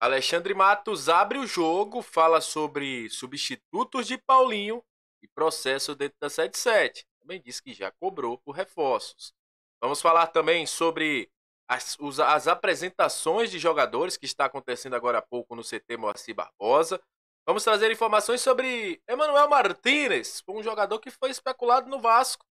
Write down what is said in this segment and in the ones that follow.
Alexandre Matos abre o jogo, fala sobre substitutos de Paulinho e processo dentro da 77. Também diz que já cobrou por reforços. Vamos falar também sobre as, as apresentações de jogadores que está acontecendo agora há pouco no CT Moacir Barbosa. Vamos trazer informações sobre Emanuel Martinez, um jogador que foi especulado no Vasco.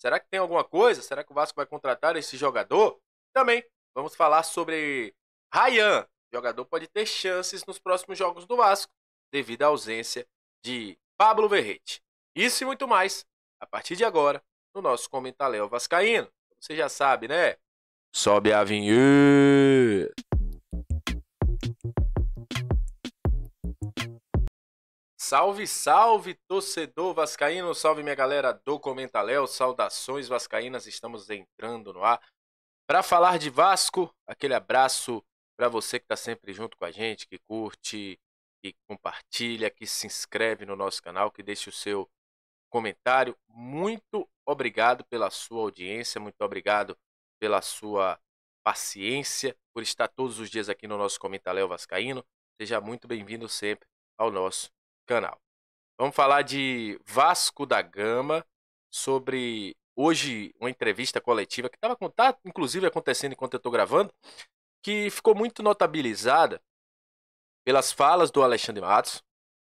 Será que tem alguma coisa? Será que o Vasco vai contratar esse jogador? Também vamos falar sobre Ryan, jogador pode ter chances nos próximos jogos do Vasco, devido à ausência de Pablo Verrete. Isso e muito mais, a partir de agora, no nosso Comentaleo Vascaíno. Você já sabe, né? Sobe a vinheta! Salve, salve, torcedor vascaíno, salve minha galera do Comentaléu, saudações vascaínas, estamos entrando no ar para falar de Vasco, aquele abraço para você que está sempre junto com a gente, que curte, que compartilha, que se inscreve no nosso canal, que deixa o seu comentário. Muito obrigado pela sua audiência, muito obrigado pela sua paciência, por estar todos os dias aqui no nosso Comentaléu Vascaíno. Seja muito bem-vindo sempre ao nosso canal. Vamos falar de Vasco da Gama, sobre hoje uma entrevista coletiva que estava tá, inclusive acontecendo enquanto eu estou gravando, que ficou muito notabilizada pelas falas do Alexandre Matos,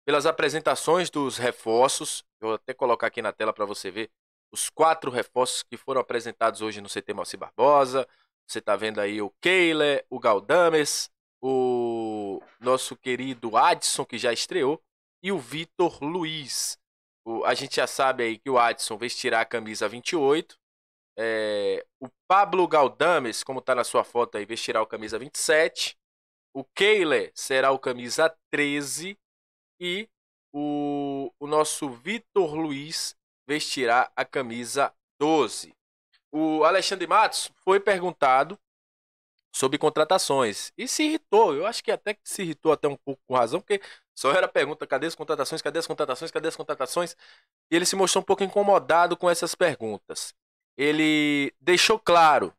pelas apresentações dos reforços. Eu vou até colocar aqui na tela para você ver os quatro reforços que foram apresentados hoje no CT Malci Barbosa. Você está vendo aí o Keiler, o Galdames, o nosso querido Adson, que já estreou, e o Vitor Luiz. O, a gente já sabe aí que o Adson vestirá a camisa 28 é, o Pablo Galdames, como está na sua foto aí, vestirá o camisa 27. O Keiler será o camisa 13. E o, o nosso Vitor Luiz vestirá a camisa 12. O Alexandre Matos foi perguntado sobre contratações e se irritou. Eu acho que até que se irritou até um pouco com razão, porque só era pergunta: cadê as contratações? Cadê as contratações? Cadê as contratações? E ele se mostrou um pouco incomodado com essas perguntas ele deixou claro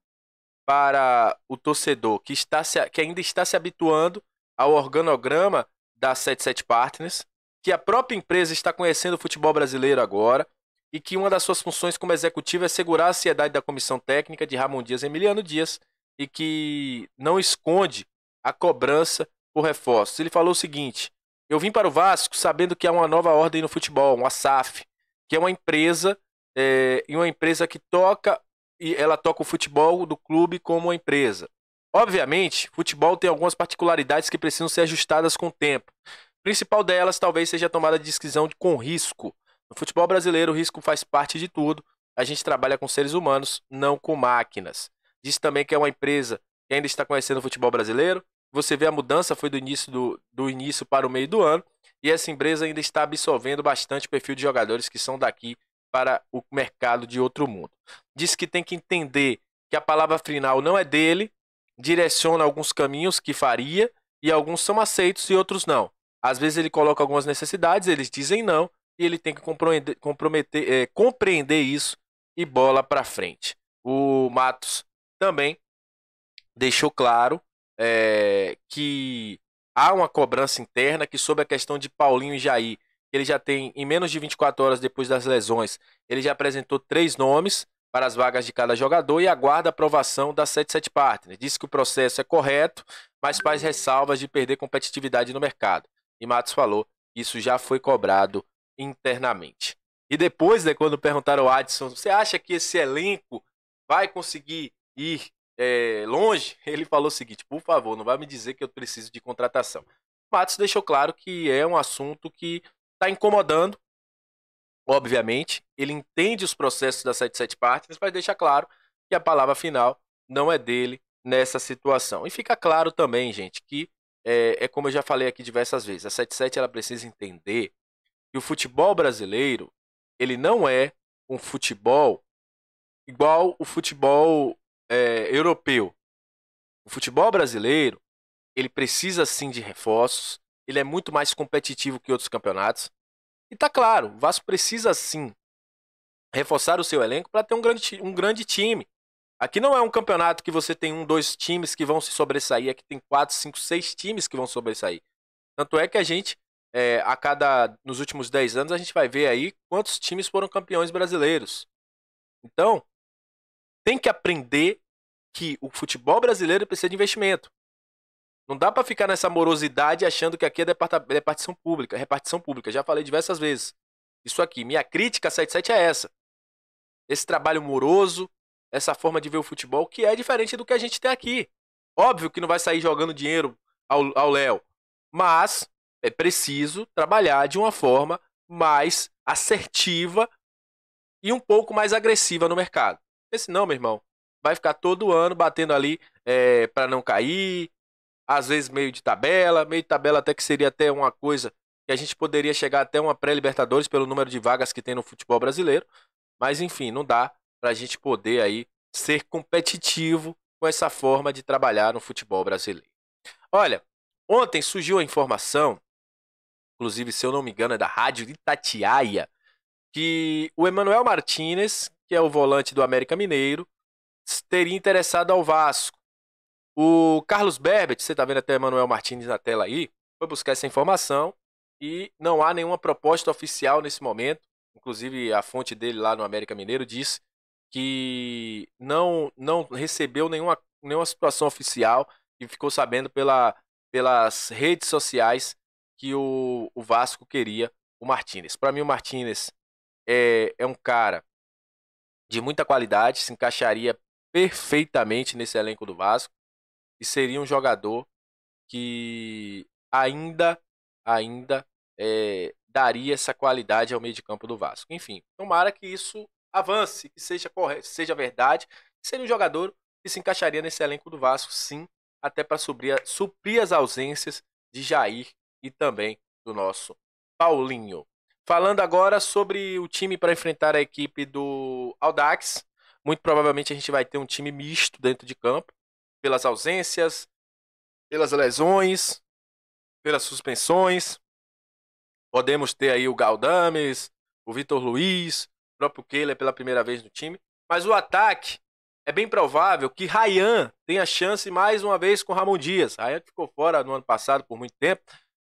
para o torcedor que, está se, que ainda está se habituando ao organograma da 77 Partners, que a própria empresa está conhecendo o futebol brasileiro agora e que uma das suas funções como executiva é segurar a ansiedade da comissão técnica de Ramon Dias e Emiliano Dias e que não esconde a cobrança por reforços. Ele falou o seguinte: Eu vim para o Vasco sabendo que há uma nova ordem no futebol, uma SAF, que é uma empresa é, em uma empresa que toca e ela toca o futebol do clube como uma empresa. Obviamente, futebol tem algumas particularidades que precisam ser ajustadas com o tempo. principal delas talvez seja a tomada de decisão com risco. No futebol brasileiro, o risco faz parte de tudo. A gente trabalha com seres humanos, não com máquinas. Diz também que é uma empresa que ainda está conhecendo o futebol brasileiro. Você vê a mudança foi do início, do, do início para o meio do ano. E essa empresa ainda está absorvendo bastante o perfil de jogadores que são daqui para o mercado de outro mundo. Diz que tem que entender que a palavra final não é dele, direciona alguns caminhos que faria e alguns são aceitos e outros não. Às vezes ele coloca algumas necessidades, eles dizem não e ele tem que compreender, comprometer, é, eh, compreender isso e bola para frente. O Matos também deixou claro é, que há uma cobrança interna que sobre a questão de Paulinho e Jair ele já tem, em menos de 24 horas depois das lesões, ele já apresentou três nomes para as vagas de cada jogador e aguarda aprovação da 77 Partners. Diz que o processo é correto, mas faz ressalvas de perder competitividade no mercado. E Matos falou que isso já foi cobrado internamente. E depois, né, quando perguntaram ao Adson, você acha que esse elenco vai conseguir ir é, longe? Ele falou o seguinte, por favor, não vai me dizer que eu preciso de contratação. Matos deixou claro que é um assunto que Está incomodando, obviamente. Ele entende os processos da 77 Partners, mas deixa claro que a palavra final não é dele nessa situação. E fica claro também, gente, que é, é como eu já falei aqui diversas vezes, a 77 ela precisa entender que o futebol brasileiro ele não é um futebol igual o futebol é, europeu. O futebol brasileiro ele precisa sim de reforços, ele é muito mais competitivo que outros campeonatos. E tá claro, o Vasco precisa sim reforçar o seu elenco para ter um grande, um grande time. Aqui não é um campeonato que você tem um, dois times que vão se sobressair, aqui tem quatro, cinco, seis times que vão sobressair. Tanto é que a gente, é, a cada. nos últimos dez anos, a gente vai ver aí quantos times foram campeões brasileiros. Então, tem que aprender que o futebol brasileiro precisa de investimento. Não dá para ficar nessa morosidade achando que aqui é, é repartição pública, é repartição pública. Já falei diversas vezes. Isso aqui, minha crítica 77 é essa. Esse trabalho moroso, essa forma de ver o futebol que é diferente do que a gente tem aqui. Óbvio que não vai sair jogando dinheiro ao Léo, mas é preciso trabalhar de uma forma mais assertiva e um pouco mais agressiva no mercado. Porque senão, meu irmão, vai ficar todo ano batendo ali é, eh, para não cair, às vezes meio de tabela, meio de tabela até que seria até uma coisa que a gente poderia chegar até uma pré-libertadores pelo número de vagas que tem no futebol brasileiro, mas enfim, não dá para a gente poder aí ser competitivo com essa forma de trabalhar no futebol brasileiro. Olha, ontem surgiu a informação, inclusive se eu não me engano é da rádio Itatiaia, que o Emanuel Martinez, que é o volante do América Mineiro, teria interessado ao Vasco. O Carlos Berbet, você está vendo até Emanuel Martins na tela aí, foi buscar essa informação e não há nenhuma proposta oficial nesse momento. Inclusive, a fonte dele lá no América Mineiro diz que não, não recebeu nenhuma, nenhuma situação oficial e ficou sabendo pela, pelas redes sociais que o, o Vasco queria o Martinez. Para mim, o Martinez é, é um cara de muita qualidade, se encaixaria perfeitamente nesse elenco do Vasco e seria um jogador que ainda, ainda é, daria essa qualidade ao meio de campo do Vasco. Enfim, tomara que isso avance, que seja correto, seja verdade, seria um jogador que se encaixaria nesse elenco do Vasco, sim, até para suprir, suprir as ausências de Jair e também do nosso Paulinho. Falando agora sobre o time para enfrentar a equipe do Audax, muito provavelmente a gente vai ter um time misto dentro de campo pelas ausências, pelas lesões, pelas suspensões. Podemos ter aí o Galdames, o Vitor Luiz, o próprio Kehler pela primeira vez no time. Mas o ataque é bem provável que Rayan tenha chance mais uma vez com Ramon Dias. Rayan ficou fora no ano passado por muito tempo.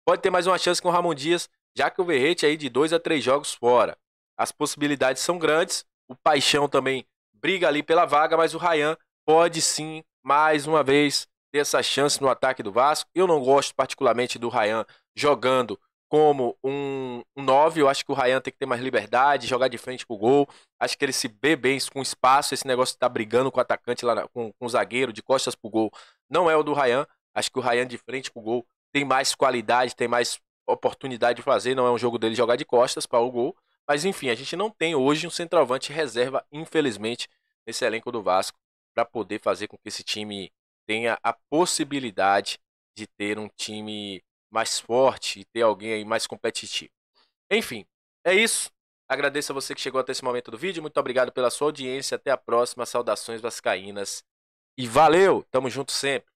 Pode ter mais uma chance com Ramon Dias, já que o Verrete aí de dois a três jogos fora. As possibilidades são grandes. O Paixão também briga ali pela vaga, mas o Rayan pode sim mais uma vez ter essa chance no ataque do Vasco. Eu não gosto particularmente do Ryan jogando como um 9. Um eu acho que o Ryan tem que ter mais liberdade, jogar de frente pro gol. Acho que ele se bebe bem com espaço. Esse negócio de estar tá brigando com o atacante, lá na, com, com o zagueiro, de costas pro gol, não é o do Ryan. Acho que o Ryan de frente pro gol tem mais qualidade, tem mais oportunidade de fazer. Não é um jogo dele jogar de costas para o gol. Mas enfim, a gente não tem hoje um centroavante reserva, infelizmente, nesse elenco do Vasco para poder fazer com que esse time tenha a possibilidade de ter um time mais forte e ter alguém aí mais competitivo. Enfim, é isso. Agradeço a você que chegou até esse momento do vídeo. Muito obrigado pela sua audiência. Até a próxima. Saudações vascaínas. E valeu! Tamo junto sempre.